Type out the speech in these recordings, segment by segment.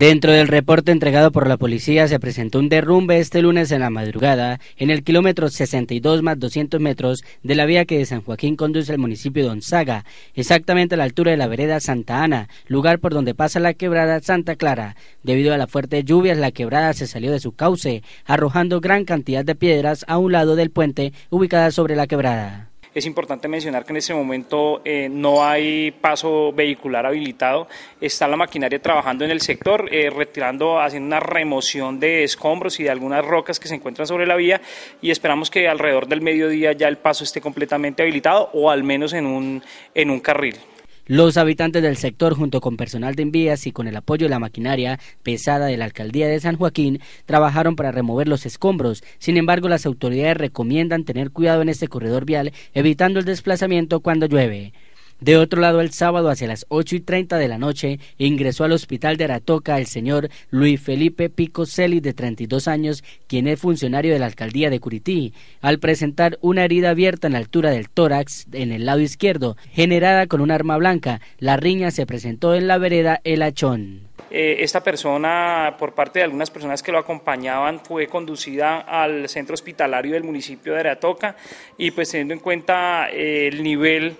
Dentro del reporte entregado por la policía se presentó un derrumbe este lunes en la madrugada en el kilómetro 62 más 200 metros de la vía que de San Joaquín conduce al municipio de Onzaga, exactamente a la altura de la vereda Santa Ana, lugar por donde pasa la quebrada Santa Clara. Debido a las fuertes lluvias, la quebrada se salió de su cauce, arrojando gran cantidad de piedras a un lado del puente ubicada sobre la quebrada. Es importante mencionar que en este momento eh, no hay paso vehicular habilitado. Está la maquinaria trabajando en el sector, eh, retirando, haciendo una remoción de escombros y de algunas rocas que se encuentran sobre la vía y esperamos que alrededor del mediodía ya el paso esté completamente habilitado o al menos en un, en un carril. Los habitantes del sector, junto con personal de envías y con el apoyo de la maquinaria pesada de la alcaldía de San Joaquín, trabajaron para remover los escombros. Sin embargo, las autoridades recomiendan tener cuidado en este corredor vial, evitando el desplazamiento cuando llueve. De otro lado, el sábado hacia las 8 y 30 de la noche ingresó al hospital de Aratoca el señor Luis Felipe Pico Celis, de 32 años, quien es funcionario de la alcaldía de Curití, al presentar una herida abierta en la altura del tórax en el lado izquierdo, generada con un arma blanca. La riña se presentó en la vereda El Achón. Eh, esta persona, por parte de algunas personas que lo acompañaban, fue conducida al centro hospitalario del municipio de Aratoca y pues teniendo en cuenta eh, el nivel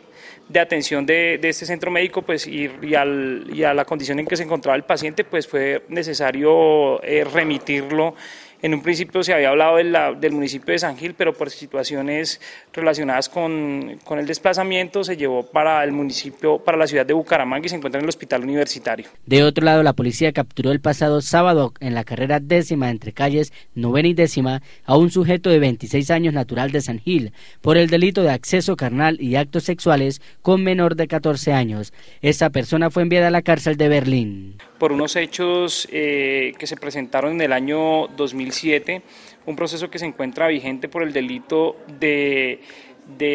de atención de, este centro médico pues, y, al, y, a la condición en que se encontraba el paciente, pues fue necesario eh, remitirlo en un principio se había hablado del municipio de San Gil, pero por situaciones relacionadas con, el desplazamiento se llevó para el municipio, para la ciudad de Bucaramanga y se encuentra en el hospital universitario. De otro lado, la policía capturó el pasado sábado en la carrera décima entre calles novena y décima a un sujeto de 26 años natural de San Gil por el delito de acceso carnal y actos sexuales con menor de 14 años. Esta persona fue enviada a la cárcel de Berlín. Por unos hechos eh, que se presentaron en el año 2000 un proceso que se encuentra vigente por el delito de,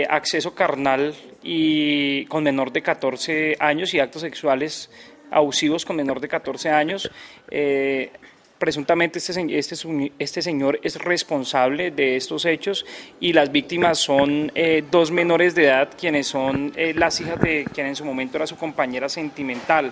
acceso carnal y con menor de 14 años y actos sexuales abusivos con menor de 14 años. Eh, presuntamente este, este, este, señor es responsable de estos hechos y las víctimas son eh, dos menores de edad, quienes son eh, las hijas de quien en su momento era su compañera sentimental.